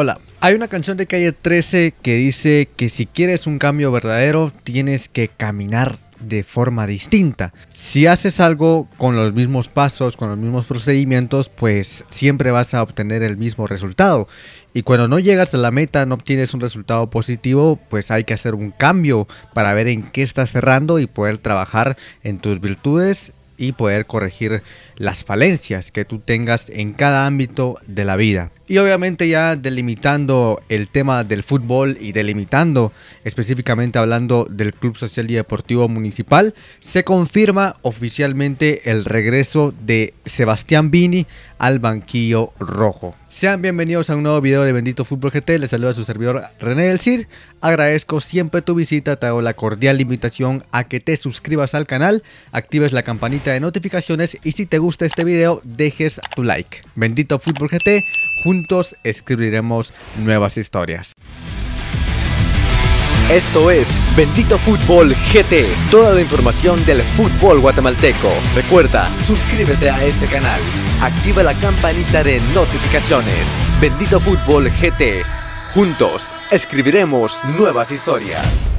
Hola, hay una canción de calle 13 que dice que si quieres un cambio verdadero tienes que caminar de forma distinta. Si haces algo con los mismos pasos, con los mismos procedimientos, pues siempre vas a obtener el mismo resultado. Y cuando no llegas a la meta, no obtienes un resultado positivo, pues hay que hacer un cambio para ver en qué estás cerrando y poder trabajar en tus virtudes y poder corregir las falencias que tú tengas en cada ámbito de la vida. Y obviamente ya delimitando el tema del fútbol y delimitando específicamente hablando del Club Social y Deportivo Municipal, se confirma oficialmente el regreso de Sebastián Vini al banquillo rojo. Sean bienvenidos a un nuevo video de Bendito Fútbol GT, les saluda su servidor René del Cir, agradezco siempre tu visita, te hago la cordial invitación a que te suscribas al canal, actives la campanita de notificaciones y si te gusta este video dejes tu like. Bendito Fútbol GT, junto juntos escribiremos nuevas historias. Esto es Bendito Fútbol GT, toda la información del fútbol guatemalteco. Recuerda, suscríbete a este canal, activa la campanita de notificaciones. Bendito Fútbol GT, juntos escribiremos nuevas historias.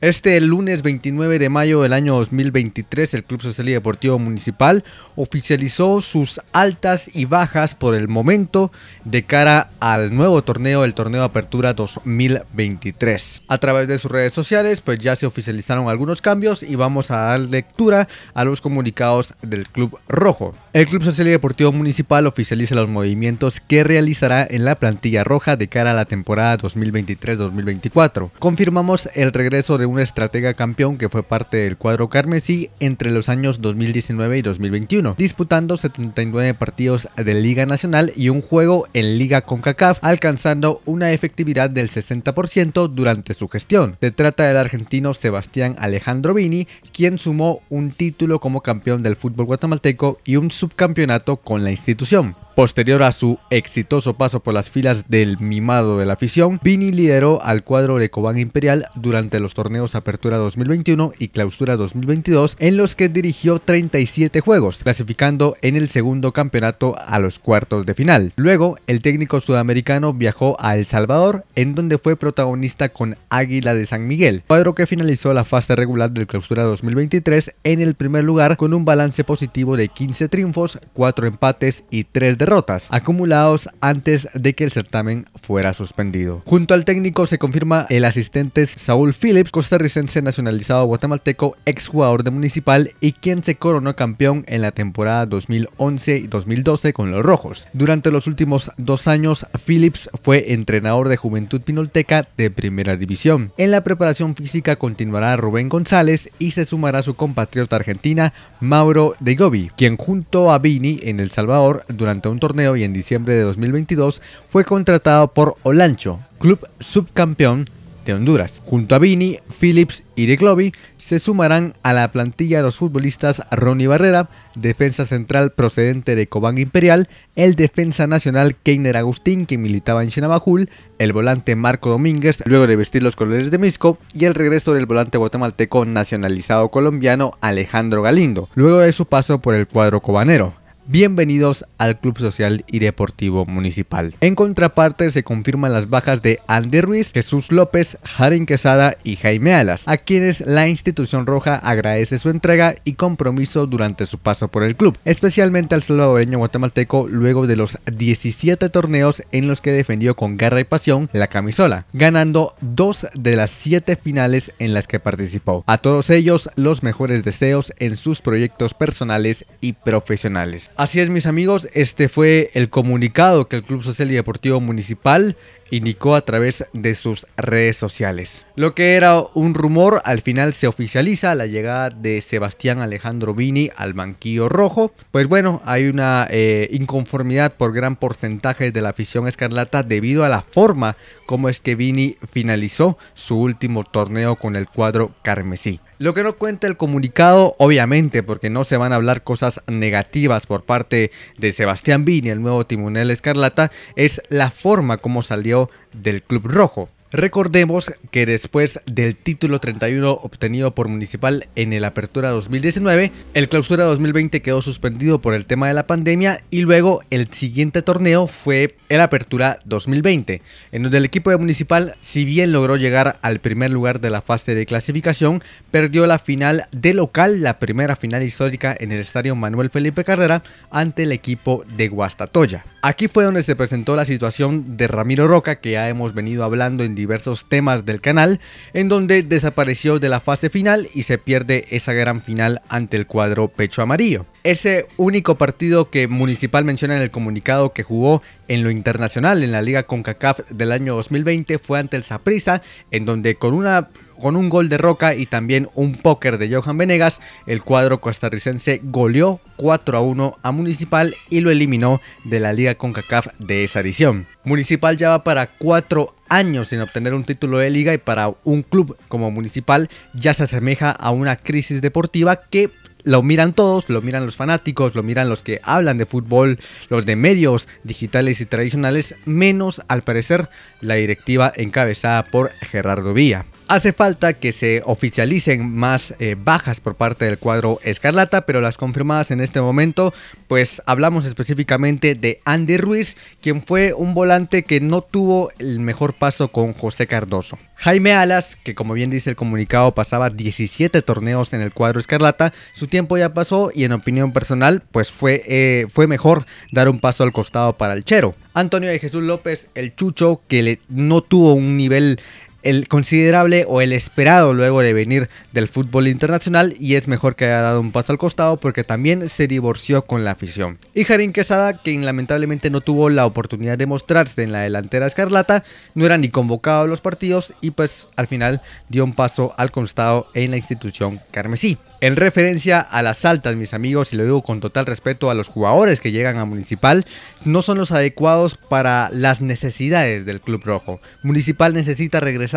Este lunes 29 de mayo del año 2023, el Club Social y Deportivo Municipal oficializó sus altas y bajas por el momento de cara al nuevo torneo, el Torneo Apertura 2023. A través de sus redes sociales, pues ya se oficializaron algunos cambios y vamos a dar lectura a los comunicados del Club Rojo. El Club Social y Deportivo Municipal oficializa los movimientos que realizará en la plantilla roja de cara a la temporada 2023-2024. Confirmamos el regreso de un estratega campeón que fue parte del cuadro carmesí entre los años 2019 y 2021, disputando 79 partidos de Liga Nacional y un juego en Liga CONCACAF, alcanzando una efectividad del 60% durante su gestión. Se trata del argentino Sebastián Alejandro Vini, quien sumó un título como campeón del fútbol guatemalteco y un subcampeonato con la institución. Posterior a su exitoso paso por las filas del mimado de la afición, Vini lideró al cuadro de Cobán Imperial durante los torneos Apertura 2021 y Clausura 2022, en los que dirigió 37 juegos, clasificando en el segundo campeonato a los cuartos de final. Luego, el técnico sudamericano viajó a El Salvador, en donde fue protagonista con Águila de San Miguel, cuadro que finalizó la fase regular del Clausura 2023 en el primer lugar con un balance positivo de 15 triunfos, 4 empates y 3 derrotas derrotas acumulados antes de que el certamen fuera suspendido. Junto al técnico se confirma el asistente Saúl Phillips, costarricense nacionalizado guatemalteco, exjugador de Municipal y quien se coronó campeón en la temporada 2011 2012 con los Rojos. Durante los últimos dos años, Phillips fue entrenador de Juventud Pinolteca de Primera División. En la preparación física continuará Rubén González y se sumará su compatriota argentina Mauro De Gobi, quien junto a Vini en El Salvador durante un torneo y en diciembre de 2022 fue contratado por Olancho, club subcampeón de Honduras. Junto a Vini, Phillips y De se sumarán a la plantilla los futbolistas Ronnie Barrera, defensa central procedente de Cobán Imperial, el defensa nacional Keiner Agustín, que militaba en Xenabajul, el volante Marco Domínguez, luego de vestir los colores de Misco, y el regreso del volante guatemalteco nacionalizado colombiano Alejandro Galindo, luego de su paso por el cuadro cobanero. Bienvenidos al Club Social y Deportivo Municipal. En contraparte se confirman las bajas de Andy Ruiz, Jesús López, Jaren Quesada y Jaime Alas, a quienes la institución roja agradece su entrega y compromiso durante su paso por el club, especialmente al salvadoreño guatemalteco luego de los 17 torneos en los que defendió con garra y pasión la camisola, ganando dos de las siete finales en las que participó. A todos ellos los mejores deseos en sus proyectos personales y profesionales. Así es, mis amigos, este fue el comunicado que el Club Social y Deportivo Municipal indicó a través de sus redes sociales. Lo que era un rumor al final se oficializa la llegada de Sebastián Alejandro Vini al banquillo rojo. Pues bueno, hay una eh, inconformidad por gran porcentaje de la afición escarlata debido a la forma como es que Vini finalizó su último torneo con el cuadro carmesí. Lo que no cuenta el comunicado, obviamente, porque no se van a hablar cosas negativas por parte de Sebastián Vini, el nuevo timonel escarlata, es la forma como salió del Club Rojo. Recordemos que después del título 31 obtenido por Municipal en el Apertura 2019, el Clausura 2020 quedó suspendido por el tema de la pandemia y luego el siguiente torneo fue el Apertura 2020, en donde el equipo de Municipal, si bien logró llegar al primer lugar de la fase de clasificación, perdió la final de local, la primera final histórica en el estadio Manuel Felipe Carrera ante el equipo de Guastatoya. Aquí fue donde se presentó la situación de Ramiro Roca que ya hemos venido hablando en diversos temas del canal, en donde desapareció de la fase final y se pierde esa gran final ante el cuadro pecho amarillo. Ese único partido que Municipal menciona en el comunicado que jugó en lo internacional en la Liga CONCACAF del año 2020 fue ante el Saprissa, en donde con una con un gol de Roca y también un póker de Johan Venegas, el cuadro costarricense goleó 4 a 1 a Municipal y lo eliminó de la Liga CONCACAF de esa edición. Municipal ya va para cuatro años sin obtener un título de liga y para un club como Municipal ya se asemeja a una crisis deportiva que lo miran todos, lo miran los fanáticos, lo miran los que hablan de fútbol, los de medios digitales y tradicionales, menos al parecer la directiva encabezada por Gerardo Villa. Hace falta que se oficialicen más eh, bajas por parte del cuadro Escarlata, pero las confirmadas en este momento, pues hablamos específicamente de Andy Ruiz, quien fue un volante que no tuvo el mejor paso con José Cardoso. Jaime Alas, que como bien dice el comunicado pasaba 17 torneos en el cuadro Escarlata, su tiempo ya pasó y en opinión personal, pues fue, eh, fue mejor dar un paso al costado para el Chero. Antonio de Jesús López, el Chucho, que no tuvo un nivel el considerable o el esperado luego de venir del fútbol internacional y es mejor que haya dado un paso al costado porque también se divorció con la afición. Y Jarín Quesada, quien lamentablemente no tuvo la oportunidad de mostrarse en la delantera escarlata, no era ni convocado a los partidos y pues al final dio un paso al costado en la institución carmesí. En referencia a las altas, mis amigos, y lo digo con total respeto a los jugadores que llegan a Municipal, no son los adecuados para las necesidades del club rojo. Municipal necesita regresar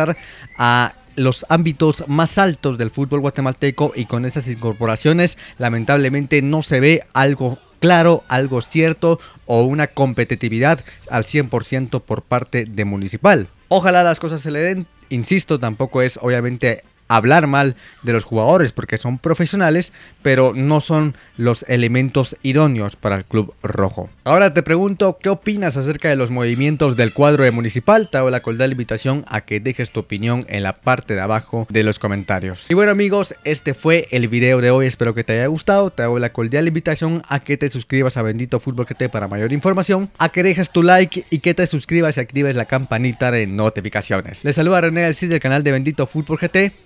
a los ámbitos más altos del fútbol guatemalteco y con esas incorporaciones lamentablemente no se ve algo claro, algo cierto o una competitividad al 100% por parte de Municipal. Ojalá las cosas se le den. Insisto, tampoco es obviamente hablar mal de los jugadores porque son profesionales, pero no son los elementos idóneos para el club rojo. Ahora te pregunto, ¿qué opinas acerca de los movimientos del cuadro de Municipal? Te hago la cordial invitación a que dejes tu opinión en la parte de abajo de los comentarios. Y bueno amigos, este fue el video de hoy, espero que te haya gustado, te hago la cordial invitación a que te suscribas a Bendito Fútbol GT para mayor información, a que dejes tu like y que te suscribas y actives la campanita de notificaciones. Les saluda René Alcid del canal de Bendito Fútbol GT.